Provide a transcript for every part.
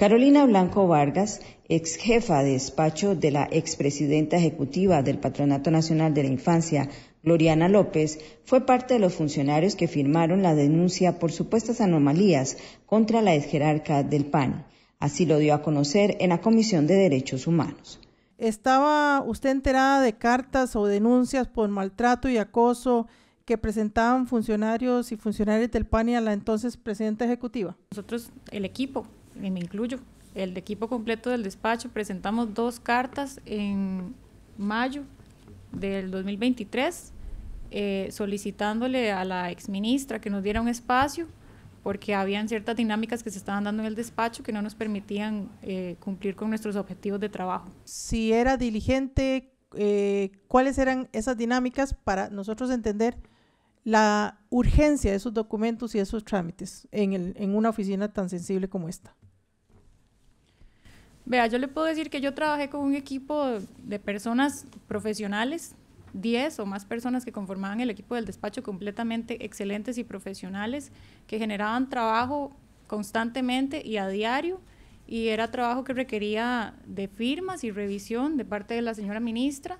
Carolina Blanco Vargas, ex jefa de despacho de la expresidenta ejecutiva del Patronato Nacional de la Infancia, Gloriana López, fue parte de los funcionarios que firmaron la denuncia por supuestas anomalías contra la ex del PAN. Así lo dio a conocer en la Comisión de Derechos Humanos. ¿Estaba usted enterada de cartas o denuncias por maltrato y acoso que presentaban funcionarios y funcionarias del PAN y a la entonces presidenta ejecutiva? Nosotros, el equipo, me incluyo, el equipo completo del despacho, presentamos dos cartas en mayo del 2023 eh, solicitándole a la exministra que nos diera un espacio porque habían ciertas dinámicas que se estaban dando en el despacho que no nos permitían eh, cumplir con nuestros objetivos de trabajo. Si era diligente, eh, ¿cuáles eran esas dinámicas para nosotros entender la urgencia de esos documentos y esos trámites en una oficina tan sensible como esta? Vea, yo le puedo decir que yo trabajé con un equipo de personas profesionales, 10 o más personas que conformaban el equipo del despacho completamente excelentes y profesionales, que generaban trabajo constantemente y a diario, y era trabajo que requería de firmas y revisión de parte de la señora ministra,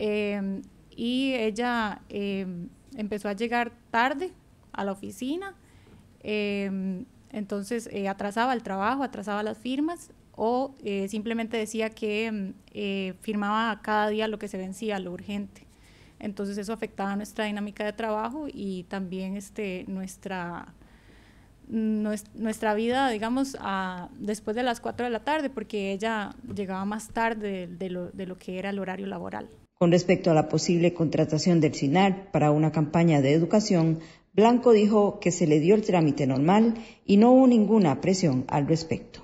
em, y ella em, empezó a llegar tarde a la oficina, em, entonces eh, atrasaba el trabajo, atrasaba las firmas, o eh, simplemente decía que mm, eh, firmaba cada día lo que se vencía, lo urgente. Entonces eso afectaba nuestra dinámica de trabajo y también este, nuestra, nuestra vida, digamos, después de las 4 de la tarde, porque ella llegaba más tarde de, lo, de lo que era el horario laboral. Con respecto a la posible contratación del SINAR para una campaña de educación, Blanco dijo que se le dio el trámite normal y no hubo ninguna presión al respecto.